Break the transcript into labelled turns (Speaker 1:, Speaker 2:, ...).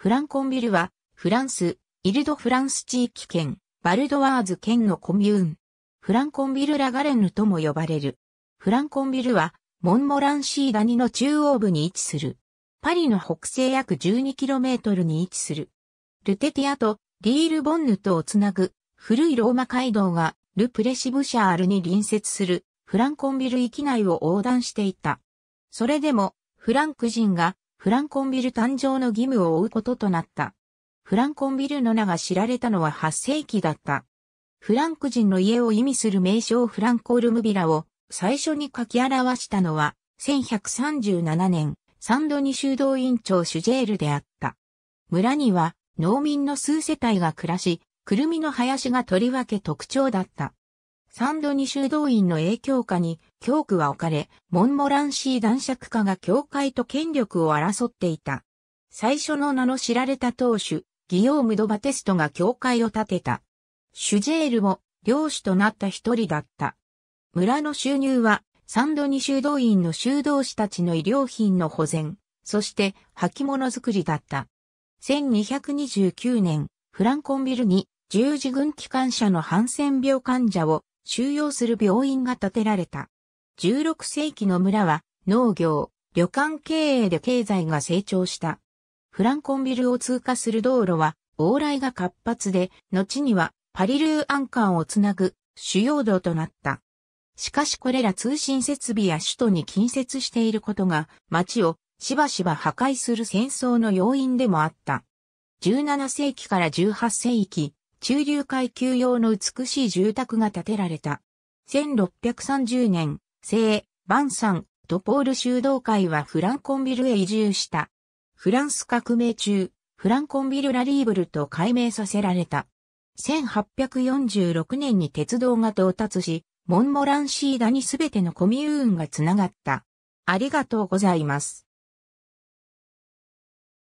Speaker 1: フランコンビルは、フランス、イルド・フランス地域圏、バルドワーズ県のコミューン。フランコンビル・ラガレヌとも呼ばれる。フランコンビルは、モンモランシーニの中央部に位置する。パリの北西約 12km に位置する。ルテティアとリール・ボンヌとをつなぐ古いローマ街道がル・プレシブシャールに隣接するフランコンビル域内を横断していた。それでもフランク人がフランコンビル誕生の義務を負うこととなった。フランコンビルの名が知られたのは8世紀だった。フランク人の家を意味する名称フランコルムビラを最初に書き表したのは1137年サンドニ修道院長シュジェールであった。村には農民の数世帯が暮らし、クルミの林がとりわけ特徴だった。サンドニ修道院の影響下に教区は置かれ、モンモランシー男爵家が教会と権力を争っていた。最初の名の知られた当主、ギヨーム・ド・バテストが教会を建てた。シュジェールも領主となった一人だった。村の収入は、サンドニ修道院の修道士たちの医療品の保全、そして履物作りだった。1229年、フランコンビルに十字軍機関車のハンセン病患者を収容する病院が建てられた。16世紀の村は農業、旅館経営で経済が成長した。フランコンビルを通過する道路は往来が活発で、後にはパリルーアンカンをつなぐ主要道となった。しかしこれら通信設備や首都に近接していることが街をしばしば破壊する戦争の要因でもあった。17世紀から18世紀、中流階級用の美しい住宅が建てられた。1630年、聖、バンサン、とポール修道会はフランコンビルへ移住した。フランス革命中、フランコンビルラリーブルと改名させられた。1846年に鉄道が到達し、モンモランシーダにすべてのコミューンがつながった。ありがとうございます。